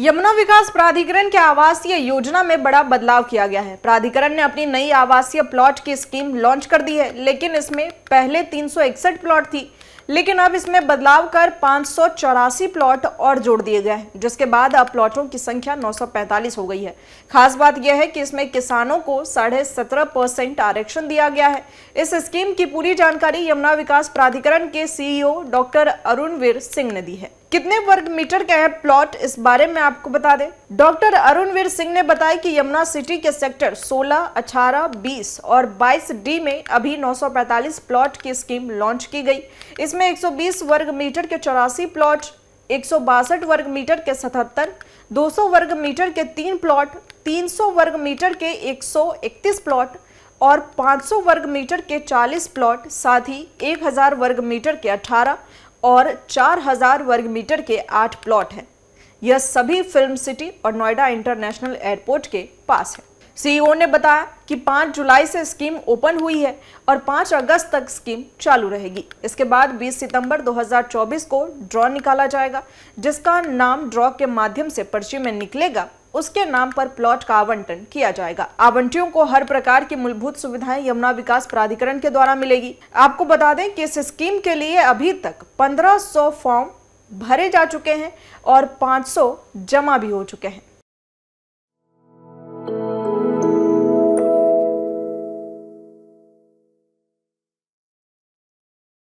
यमुना विकास प्राधिकरण के आवासीय योजना में बड़ा बदलाव किया गया है प्राधिकरण ने अपनी नई आवासीय प्लॉट की स्कीम लॉन्च कर दी है लेकिन इसमें पहले तीन प्लॉट थी लेकिन अब इसमें बदलाव कर पाँच प्लॉट और जोड़ दिए गए जिसके बाद अब प्लॉटों की संख्या 945 हो गई है खास बात यह है कि इसमें किसानों को साढ़े सत्रह परसेंट आरक्षण दिया गया है इस स्कीम की पूरी जानकारी यमुना विकास प्राधिकरण के CEO e doctor Arunvir Singh ने दी है कितने वर्ग मीटर के हैं प्लॉट इस बारे में आपको बता दें डॉक्टर अरुणवीर सिंह ने बताया कि यमुना सिटी के सेक्टर 16, 18, 20 और 22 डी में अभी 945 प्लॉट प्लॉट की स्कीम लॉन्च की गई इसमें 120 वर्ग मीटर के चौरासी प्लॉट एक वर्ग मीटर के 77, 200 वर्ग मीटर के तीन प्लॉट 300 वर्ग मीटर के 131 प्लॉट और 500 वर्ग मीटर के 40 प्लॉट साथ ही 1000 वर्ग मीटर के 18 और 4000 वर्ग मीटर के 8 प्लॉट हैं यह सभी फिल्म सिटी और नोएडा इंटरनेशनल एयरपोर्ट के पास है सीईओ e ने बताया कि 5 जुलाई से स्कीम ओपन हुई है और 5 अगस्त तक स्कीम चालू रहेगी इसके बाद 20 सितंबर 2024 को ड्रॉ निकाला जाएगा जिसका नाम ड्रॉ के माध्यम से पर्ची में निकलेगा उसके नाम पर प्लॉट का आवंटन किया जाएगा आवंटियों को हर प्रकार की मूलभूत सुविधाएं यमुना विकास प्राधिकरण के द्वारा मिलेगी आपको बता दें कि इस स्कीम के लिए अभी तक 1500 फॉर्म भरे जा चुके हैं और 500 जमा भी हो चुके हैं